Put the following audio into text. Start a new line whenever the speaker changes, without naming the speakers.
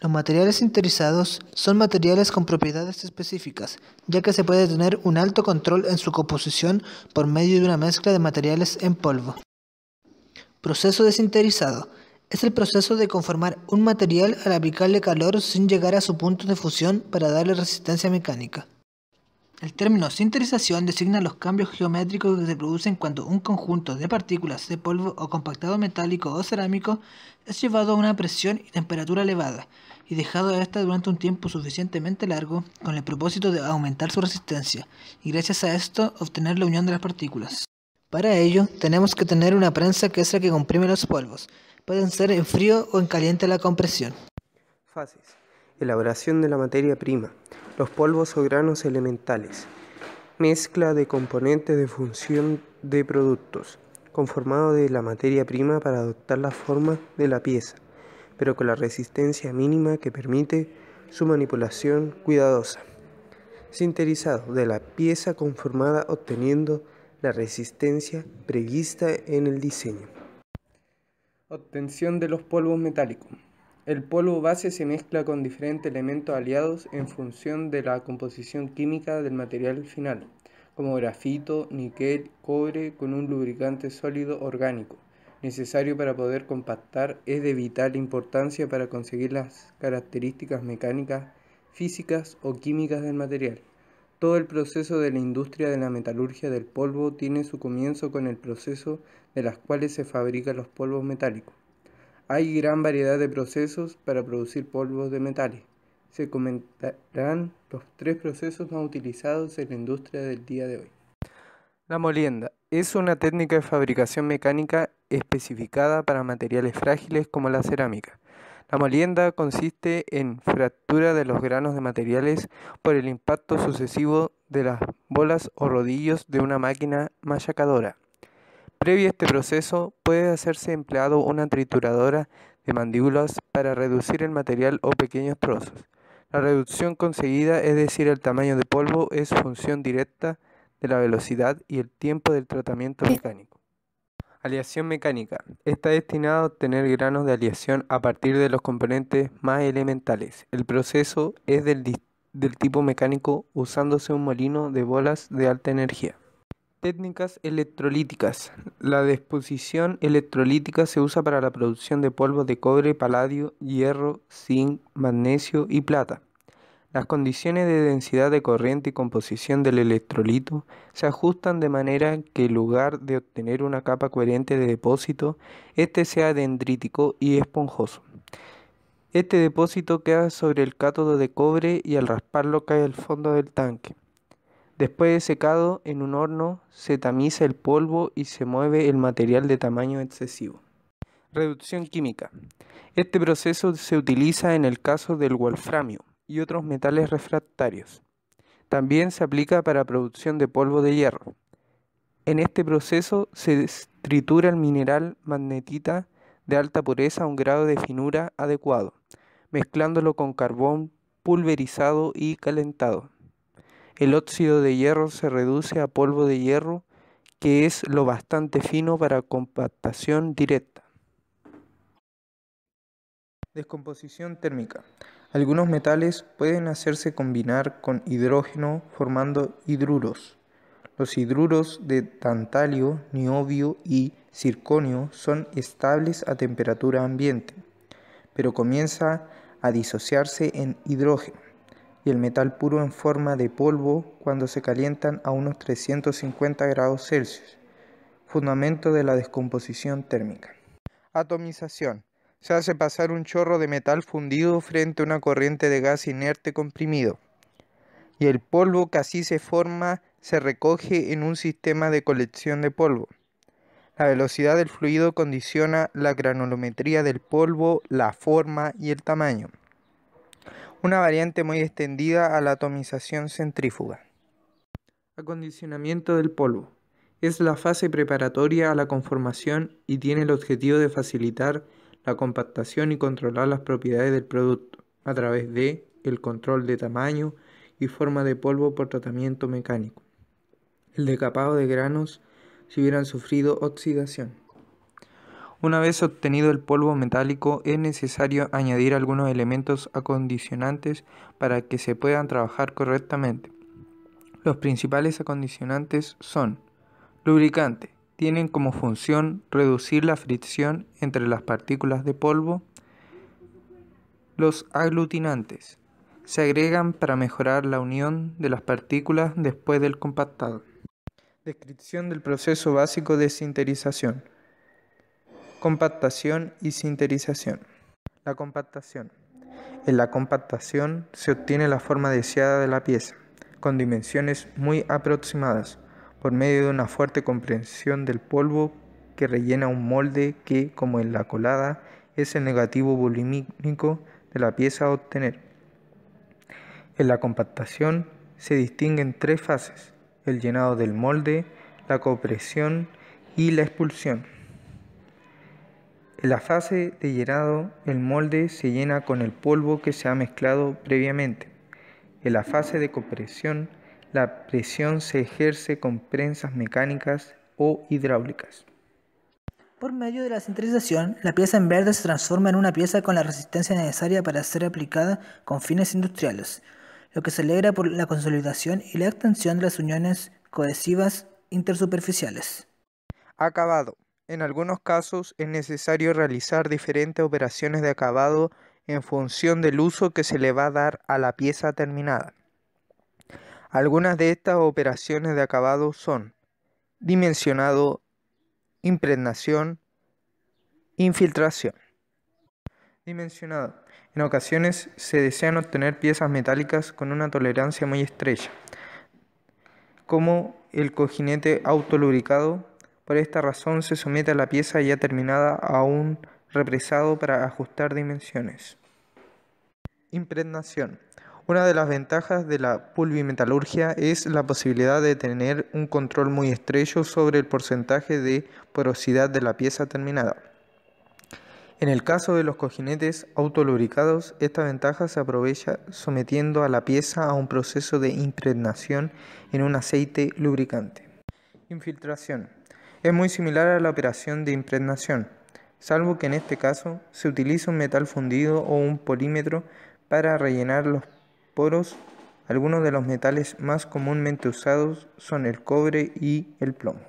Los materiales sintetizados son materiales con propiedades específicas, ya que se puede tener un alto control en su composición por medio de una mezcla de materiales en polvo. Proceso de sinterizado. Es el proceso de conformar un material al aplicarle calor sin llegar a su punto de fusión para darle resistencia mecánica. El término sinterización designa los cambios geométricos que se producen cuando un conjunto de partículas de polvo o compactado metálico o cerámico es llevado a una presión y temperatura elevada, y dejado a esta durante un tiempo suficientemente largo con el propósito de aumentar su resistencia y gracias a esto obtener la unión de las partículas. Para ello tenemos que tener una prensa que es la que comprime los polvos. Pueden ser en frío o en caliente la compresión. Fases.
Elaboración de la materia prima. Los polvos o granos elementales. Mezcla de componentes de función de productos, conformado de la materia prima para adoptar la forma de la pieza pero con la resistencia mínima que permite su manipulación cuidadosa. Sinterizado de la pieza conformada obteniendo la resistencia prevista en el diseño. Obtención de los polvos metálicos. El polvo base se mezcla con diferentes elementos aliados en función de la composición química del material final, como grafito, níquel, cobre, con un lubricante sólido orgánico necesario para poder compactar es de vital importancia para conseguir las características mecánicas, físicas o químicas del material. Todo el proceso de la industria de la metalurgia del polvo tiene su comienzo con el proceso de las cuales se fabrican los polvos metálicos. Hay gran variedad de procesos para producir polvos de metales. Se comentarán los tres procesos más utilizados en la industria del día de hoy. La molienda es una técnica de fabricación mecánica especificada para materiales frágiles como la cerámica. La molienda consiste en fractura de los granos de materiales por el impacto sucesivo de las bolas o rodillos de una máquina machacadora. Previo a este proceso puede hacerse empleado una trituradora de mandíbulas para reducir el material o pequeños trozos. La reducción conseguida, es decir, el tamaño de polvo, es función directa de la velocidad y el tiempo del tratamiento mecánico. Aleación mecánica. Está destinado a obtener granos de aleación a partir de los componentes más elementales. El proceso es del, del tipo mecánico usándose un molino de bolas de alta energía. Técnicas electrolíticas. La disposición electrolítica se usa para la producción de polvos de cobre, paladio, hierro, zinc, magnesio y plata. Las condiciones de densidad de corriente y composición del electrolito se ajustan de manera que en lugar de obtener una capa coherente de depósito, este sea dendrítico y esponjoso. Este depósito queda sobre el cátodo de cobre y al rasparlo cae al fondo del tanque. Después de secado en un horno, se tamiza el polvo y se mueve el material de tamaño excesivo. Reducción química. Este proceso se utiliza en el caso del wolframio y otros metales refractarios. También se aplica para producción de polvo de hierro. En este proceso se tritura el mineral magnetita de alta pureza a un grado de finura adecuado, mezclándolo con carbón pulverizado y calentado. El óxido de hierro se reduce a polvo de hierro que es lo bastante fino para compactación directa. Descomposición térmica. Algunos metales pueden hacerse combinar con hidrógeno formando hidruros. Los hidruros de tantalio, niobio y circonio son estables a temperatura ambiente, pero comienza a disociarse en hidrógeno y el metal puro en forma de polvo cuando se calientan a unos 350 grados Celsius, fundamento de la descomposición térmica. Atomización se hace pasar un chorro de metal fundido frente a una corriente de gas inerte comprimido, y el polvo que así se forma se recoge en un sistema de colección de polvo. La velocidad del fluido condiciona la granulometría del polvo, la forma y el tamaño. Una variante muy extendida a la atomización centrífuga. Acondicionamiento del polvo. Es la fase preparatoria a la conformación y tiene el objetivo de facilitar la compactación y controlar las propiedades del producto a través de el control de tamaño y forma de polvo por tratamiento mecánico, el decapado de granos si hubieran sufrido oxidación. Una vez obtenido el polvo metálico es necesario añadir algunos elementos acondicionantes para que se puedan trabajar correctamente. Los principales acondicionantes son lubricante, tienen como función reducir la fricción entre las partículas de polvo. Los aglutinantes se agregan para mejorar la unión de las partículas después del compactado. Descripción del proceso básico de sinterización. Compactación y sinterización. La compactación. En la compactación se obtiene la forma deseada de la pieza, con dimensiones muy aproximadas por medio de una fuerte comprensión del polvo que rellena un molde que, como en la colada, es el negativo volumínico de la pieza a obtener. En la compactación se distinguen tres fases, el llenado del molde, la compresión y la expulsión. En la fase de llenado, el molde se llena con el polvo que se ha mezclado previamente. En la fase de compresión, la presión se ejerce con prensas mecánicas o hidráulicas.
Por medio de la centralización, la pieza en verde se transforma en una pieza con la resistencia necesaria para ser aplicada con fines industriales, lo que se alegra por la consolidación y la extensión de las uniones cohesivas intersuperficiales.
Acabado. En algunos casos es necesario realizar diferentes operaciones de acabado en función del uso que se le va a dar a la pieza terminada. Algunas de estas operaciones de acabado son dimensionado, impregnación, infiltración. Dimensionado. En ocasiones se desean obtener piezas metálicas con una tolerancia muy estrecha, como el cojinete autolubricado. Por esta razón se somete a la pieza ya terminada a un represado para ajustar dimensiones. Impregnación. Una de las ventajas de la pulvimetalurgia es la posibilidad de tener un control muy estrecho sobre el porcentaje de porosidad de la pieza terminada. En el caso de los cojinetes autolubricados, esta ventaja se aprovecha sometiendo a la pieza a un proceso de impregnación en un aceite lubricante. Infiltración. Es muy similar a la operación de impregnación, salvo que en este caso se utiliza un metal fundido o un polímetro para rellenar los poros, algunos de los metales
más comúnmente usados son el cobre y el plomo.